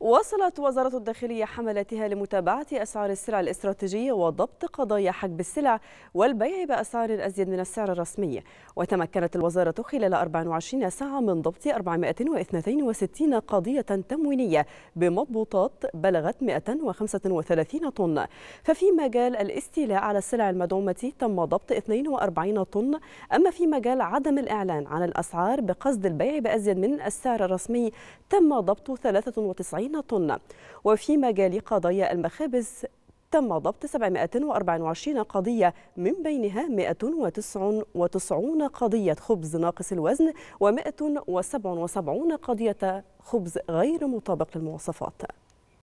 واصلت وزارة الداخلية حملاتها لمتابعة أسعار السلع الاستراتيجية وضبط قضايا حجب السلع والبيع بأسعار أزيد من السعر الرسمي وتمكنت الوزارة خلال 24 ساعة من ضبط 462 قضية تموينية بمضبوطات بلغت 135 طن ففي مجال الاستيلاء على السلع المدعومة تم ضبط 42 طن أما في مجال عدم الإعلان عن الأسعار بقصد البيع بأزيد من السعر الرسمي تم ضبط 93 40 طن وفي مجال قضايا المخابز تم ضبط 724 قضية من بينها 199 قضية خبز ناقص الوزن و177 قضية خبز غير مطابق للمواصفات